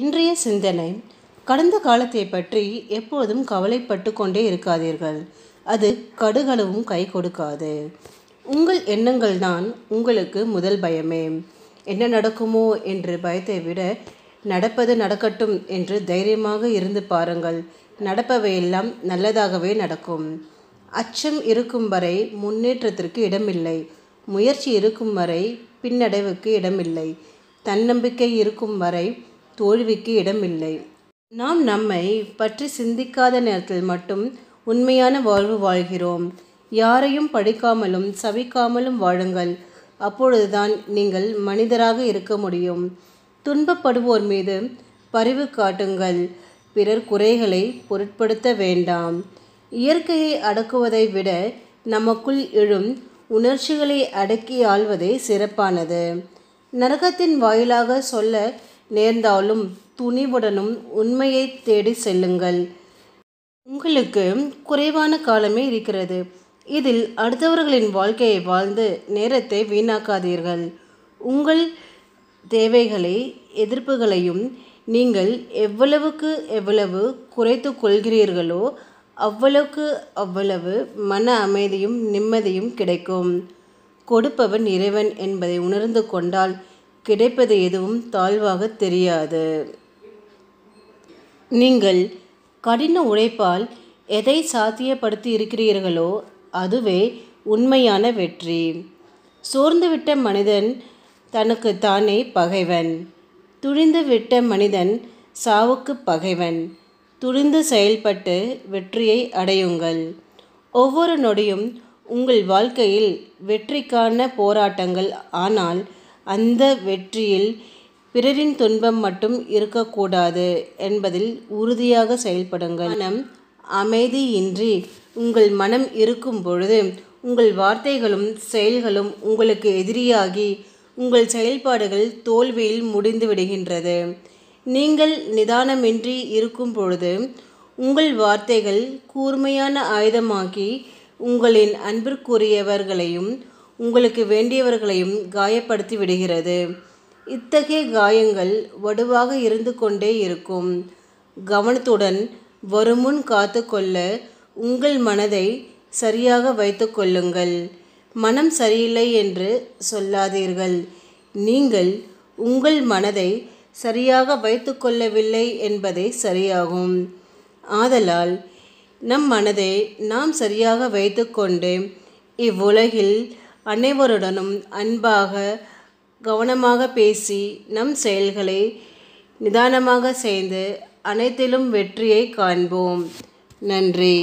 இன்றைய சிந்தனை கடந்த காலத்தை பற்றி எப்போதும் கவலைப்பட்டு கொண்டே இருக்காதீர்கள் அது கடுகளவும் கை கொடுக்காது உங்கள் எண்ணங்கள் தான் உங்களுக்கு முதல் பயமே என்ன நடக்குமோ என்று பயத்தை விட நடப்பது நடக்கட்டும் என்று தைரியமாக இருந்து பாருங்கள் நடப்பவையெல்லாம் நல்லதாகவே நடக்கும் அச்சம் இருக்கும் வரை முன்னேற்றத்திற்கு இடமில்லை முயற்சி இருக்கும் வரை பின்னடைவுக்கு இடமில்லை தன்னம்பிக்கை இருக்கும் வரை தோல்விக்கு இடமில்லை நாம் நம்மை பற்றி சிந்திக்காத நேரத்தில் மட்டும் உண்மையான வாழ்வு வாழ்கிறோம் யாரையும் படிக்காமலும் சவிக்காமலும் வாழுங்கள் அப்பொழுதுதான் நீங்கள் மனிதராக இருக்க முடியும் துன்பப்படுவோர் மீது பரிவு காட்டுங்கள் பிறர் குறைகளை பொருட்படுத்த வேண்டாம் இயற்கையை அடக்குவதை விட நமக்குள் எழும் உணர்ச்சிகளை அடக்கி ஆள்வதே சிறப்பானது நரகத்தின் வாயிலாக சொல்ல நேர்ந்தாலும் துணிவுடனும் உண்மையை தேடி செல்லுங்கள் உங்களுக்கு குறைவான காலமே இருக்கிறது இதில் அடுத்தவர்களின் வாழ்க்கையை வாழ்ந்து நேரத்தை வீணாக்காதீர்கள் உங்கள் தேவைகளை எதிர்ப்புகளையும் நீங்கள் எவ்வளவுக்கு எவ்வளவு குறைத்து கொள்கிறீர்களோ அவ்வளவுக்கு அவ்வளவு மன அமைதியும் நிம்மதியும் கிடைக்கும் கொடுப்பவன் இறைவன் என்பதை உணர்ந்து கொண்டால் கிடைப்பது எதுவும் தாழ்வாக தெரியாது நீங்கள் கடின உழைப்பால் எதை சாத்தியப்படுத்தி இருக்கிறீர்களோ அதுவே உண்மையான வெற்றி சோர்ந்துவிட்ட மனிதன் தனக்கு தானே பகைவன் விட்ட மனிதன் சாவுக்கு பகைவன் துணிந்து செயல்பட்டு வெற்றியை அடையுங்கள் ஒவ்வொரு நொடியும் உங்கள் வாழ்க்கையில் வெற்றிக்கான போராட்டங்கள் ஆனால் அந்த வெற்றியில் பிறரின் துன்பம் மட்டும் இருக்கக்கூடாது என்பதில் உறுதியாக செயல்படுங்கள் மனம் அமைதியின்றி உங்கள் மனம் இருக்கும் பொழுது உங்கள் வார்த்தைகளும் செயல்களும் உங்களுக்கு எதிரியாகி உங்கள் செயல்பாடுகள் தோல்வியில் முடிந்து விடுகின்றது நீங்கள் நிதானமின்றி இருக்கும் பொழுது உங்கள் வார்த்தைகள் கூர்மையான ஆயுதமாக்கி உங்களின் அன்பிற்குரியவர்களையும் உங்களுக்கு வேண்டியவர்களையும் காயப்படுத்தி விடுகிறது இத்தகைய காயங்கள் வடுவாக இருந்து கொண்டே இருக்கும் கவனத்துடன் வருமுன் காத்து கொள்ள உங்கள் மனதை சரியாக வைத்து கொள்ளுங்கள் மனம் சரியில்லை என்று சொல்லாதீர்கள் நீங்கள் உங்கள் மனதை சரியாக வைத்து கொள்ளவில்லை என்பதே சரியாகும் ஆதலால் நம் மனதை நாம் சரியாக வைத்து கொண்டு இவ்வுலகில் அனைவருடனும் அன்பாக கவனமாக பேசி நம் செயல்களை நிதானமாக செய்து அனைத்திலும் வெற்றியை காண்போம் நன்றி